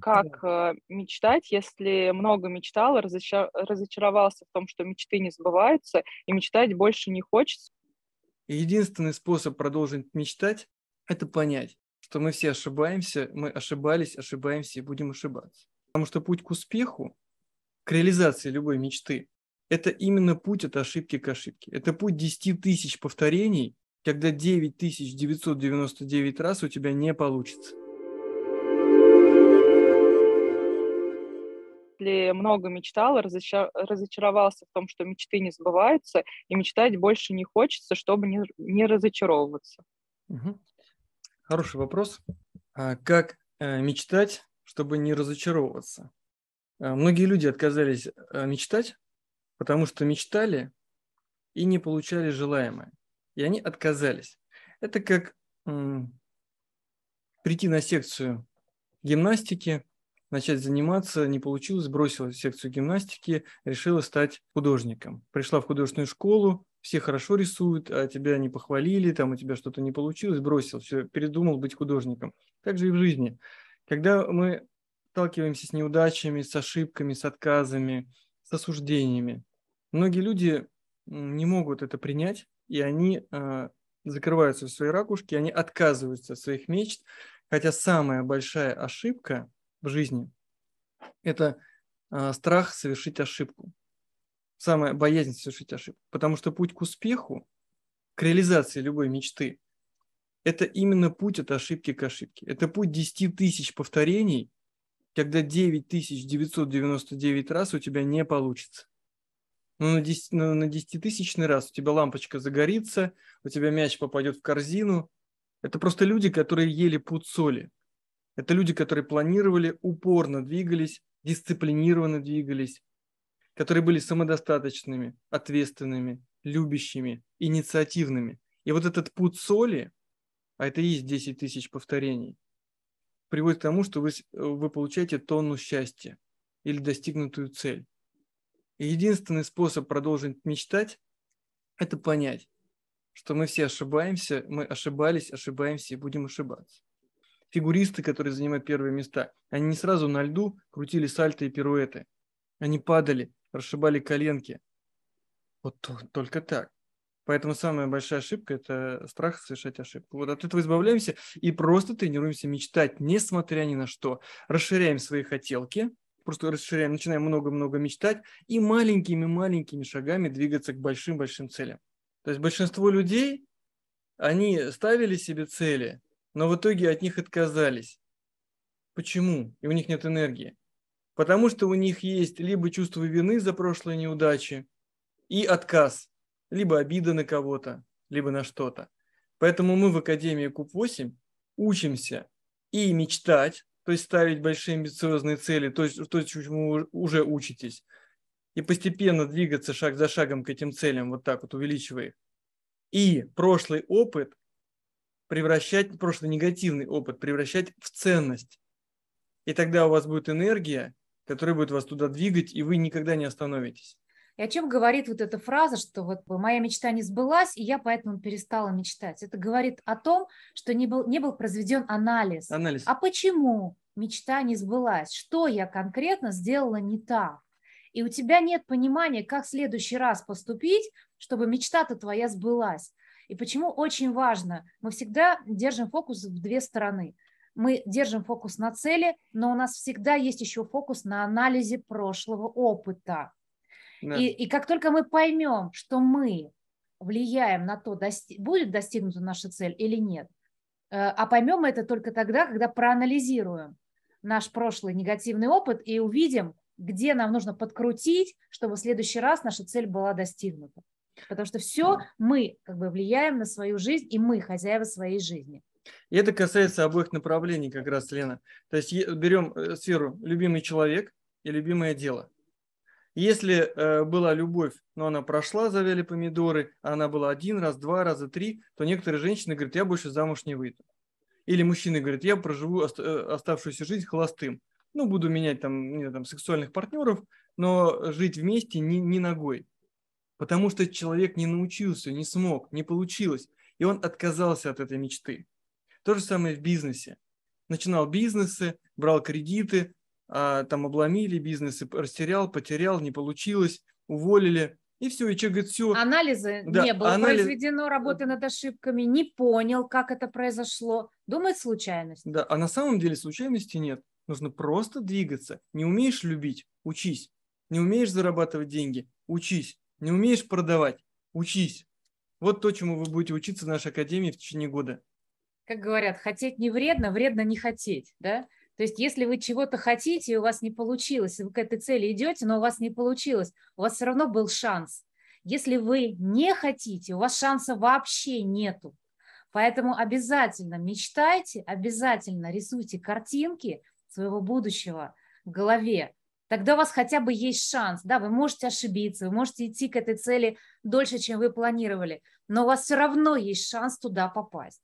Как э, мечтать, если много мечтал, разочар... разочаровался в том, что мечты не сбываются, и мечтать больше не хочется? Единственный способ продолжить мечтать – это понять, что мы все ошибаемся, мы ошибались, ошибаемся и будем ошибаться. Потому что путь к успеху, к реализации любой мечты, это именно путь от ошибки к ошибке. Это путь 10 тысяч повторений, когда 9999 раз у тебя не получится. если много мечтал, разочаровался в том, что мечты не сбываются, и мечтать больше не хочется, чтобы не, не разочаровываться. Угу. Хороший вопрос. А как э, мечтать, чтобы не разочаровываться? Э, многие люди отказались э, мечтать, потому что мечтали и не получали желаемое. И они отказались. Это как м, прийти на секцию гимнастики начать заниматься, не получилось, бросила секцию гимнастики, решила стать художником. Пришла в художественную школу, все хорошо рисуют, а тебя не похвалили, там у тебя что-то не получилось, бросил, все, передумал быть художником. Так же и в жизни. Когда мы сталкиваемся с неудачами, с ошибками, с отказами, с осуждениями, многие люди не могут это принять, и они э, закрываются в своей ракушке они отказываются от своих мечт, хотя самая большая ошибка в жизни. Это э, страх совершить ошибку. Самая боязнь совершить ошибку. Потому что путь к успеху, к реализации любой мечты, это именно путь от ошибки к ошибке. Это путь 10 тысяч повторений, когда 9999 раз у тебя не получится. Но ну, на 10, ну, на 10 тысячный раз у тебя лампочка загорится, у тебя мяч попадет в корзину. Это просто люди, которые ели путь соли. Это люди, которые планировали, упорно двигались, дисциплинированно двигались, которые были самодостаточными, ответственными, любящими, инициативными. И вот этот путь соли, а это и есть 10 тысяч повторений, приводит к тому, что вы, вы получаете тонну счастья или достигнутую цель. И единственный способ продолжить мечтать – это понять, что мы все ошибаемся, мы ошибались, ошибаемся и будем ошибаться фигуристы, которые занимают первые места, они не сразу на льду крутили сальто и пируэты. Они падали, расшибали коленки. Вот только так. Поэтому самая большая ошибка – это страх совершать ошибку. Вот от этого избавляемся и просто тренируемся мечтать, несмотря ни на что. Расширяем свои хотелки, просто расширяем, начинаем много-много мечтать и маленькими-маленькими шагами двигаться к большим-большим целям. То есть большинство людей, они ставили себе цели, но в итоге от них отказались. Почему? И у них нет энергии. Потому что у них есть либо чувство вины за прошлые неудачи и отказ, либо обида на кого-то, либо на что-то. Поэтому мы в Академии Куб 8 учимся и мечтать, то есть ставить большие амбициозные цели, то есть то, чему вы уже учитесь, и постепенно двигаться шаг за шагом к этим целям, вот так вот увеличивая их. И прошлый опыт превращать прошлый негативный опыт, превращать в ценность. И тогда у вас будет энергия, которая будет вас туда двигать, и вы никогда не остановитесь. И о чем говорит вот эта фраза, что вот моя мечта не сбылась, и я поэтому перестала мечтать. Это говорит о том, что не был, не был произведен анализ. анализ. А почему мечта не сбылась? Что я конкретно сделала не так? И у тебя нет понимания, как в следующий раз поступить, чтобы мечта-то твоя сбылась. И почему очень важно, мы всегда держим фокус в две стороны. Мы держим фокус на цели, но у нас всегда есть еще фокус на анализе прошлого опыта. Да. И, и как только мы поймем, что мы влияем на то, дости- будет достигнута наша цель или нет, э, а поймем это только тогда, когда проанализируем наш прошлый негативный опыт и увидим, где нам нужно подкрутить, чтобы в следующий раз наша цель была достигнута. Потому что все мы как бы влияем на свою жизнь, и мы хозяева своей жизни. И это касается обоих направлений как раз, Лена. То есть берем э, сферу «любимый человек» и «любимое дело». Если э, была любовь, но она прошла, завяли помидоры, а она была один раз, два раза, три, то некоторые женщины говорят, я больше замуж не выйду. Или мужчины говорят, я проживу ост- э, оставшуюся жизнь холостым. Ну, буду менять там, не, там сексуальных партнеров, но жить вместе не, не ногой потому что человек не научился, не смог, не получилось, и он отказался от этой мечты. То же самое в бизнесе. Начинал бизнесы, брал кредиты, а, там обломили бизнесы, растерял, потерял, не получилось, уволили – и все, и человек говорит, все. Анализа да, не было анализ... произведено, работы над ошибками, не понял, как это произошло. Думает случайность. Да, а на самом деле случайности нет. Нужно просто двигаться. Не умеешь любить – учись. Не умеешь зарабатывать деньги – учись. Не умеешь продавать? Учись. Вот то, чему вы будете учиться в нашей академии в течение года. Как говорят, хотеть не вредно, вредно не хотеть, да? То есть, если вы чего-то хотите, и у вас не получилось, и вы к этой цели идете, но у вас не получилось, у вас все равно был шанс. Если вы не хотите, у вас шанса вообще нету. Поэтому обязательно мечтайте, обязательно рисуйте картинки своего будущего в голове тогда у вас хотя бы есть шанс, да, вы можете ошибиться, вы можете идти к этой цели дольше, чем вы планировали, но у вас все равно есть шанс туда попасть.